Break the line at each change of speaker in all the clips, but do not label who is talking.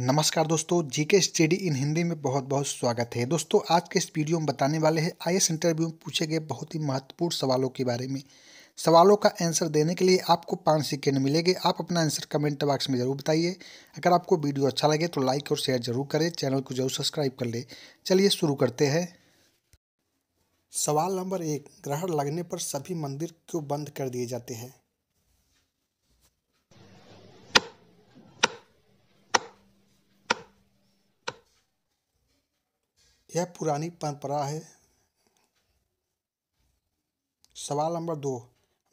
नमस्कार दोस्तों GK study in Hindi में बहुत बहुत स्वागत है दोस्तों आज के इस वीडियो में बताने वाले हैं एस इंटरव्यू में पूछे गए बहुत ही महत्वपूर्ण सवालों के बारे में सवालों का आंसर देने के लिए आपको पाँच सेकेंड मिलेंगे आप अपना आंसर कमेंट बॉक्स में जरूर बताइए अगर आपको वीडियो अच्छा लगे तो लाइक और शेयर जरूर करें चैनल को जरूर सब्सक्राइब कर ले चलिए शुरू करते हैं सवाल नंबर एक ग्रहण लगने पर सभी मंदिर क्यों बंद कर दिए जाते हैं यह पुरानी परंपरा है सवाल नंबर दो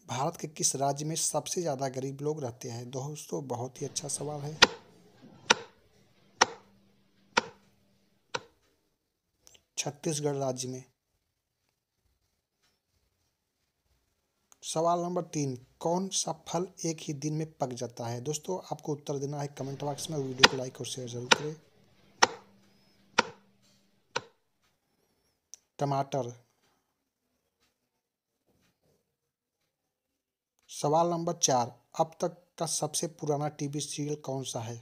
भारत के किस राज्य में सबसे ज़्यादा गरीब लोग रहते हैं दोस्तों बहुत ही अच्छा सवाल है छत्तीसगढ़ राज्य में सवाल नंबर तीन कौन सा फल एक ही दिन में पक जाता है दोस्तों आपको उत्तर देना है कमेंट बॉक्स में वीडियो को लाइक और शेयर जरूर करें टमाटर सवाल नंबर चार अब तक का सबसे पुराना टीवी सीरियल कौन सा है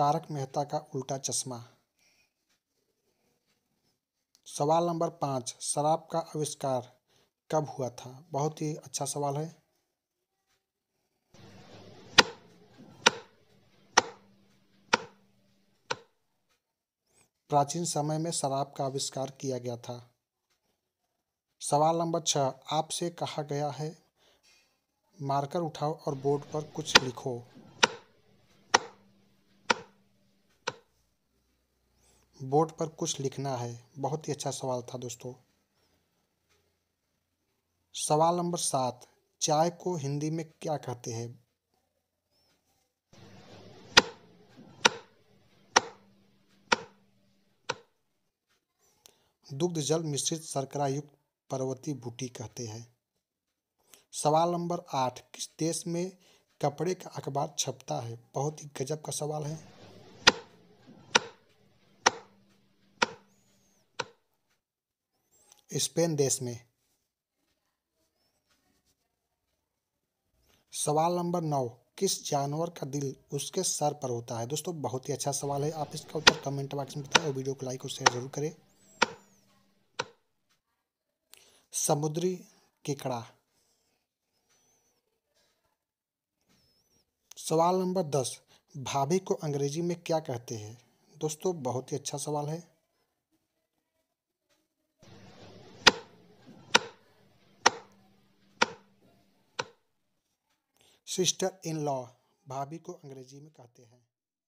तारक मेहता का उल्टा चश्मा सवाल नंबर पांच शराब का आविष्कार कब हुआ था बहुत ही अच्छा सवाल है प्राचीन समय में शराब का आविष्कार किया गया था सवाल नंबर छः आपसे कहा गया है मार्कर उठाओ और बोर्ड पर कुछ लिखो बोर्ड पर कुछ लिखना है बहुत ही अच्छा सवाल था दोस्तों सवाल नंबर सात चाय को हिंदी में क्या कहते हैं दुग्ध जल मिश्रित शर्करा युक्त पर्वती बूटी कहते हैं सवाल नंबर आठ किस देश में कपड़े का अखबार छपता है बहुत ही गजब का सवाल है स्पेन देश में सवाल नंबर नौ किस जानवर का दिल उसके सर पर होता है दोस्तों बहुत ही अच्छा सवाल है आप इसका उत्तर कमेंट बॉक्स में बताएं और वीडियो को लाइक और शेयर जरूर करें समुद्री केकड़ा सवाल नंबर दस भाभी को अंग्रेजी में क्या कहते हैं दोस्तों बहुत ही अच्छा सवाल है सिस्टर इन लॉ भाभी को अंग्रेजी में कहते हैं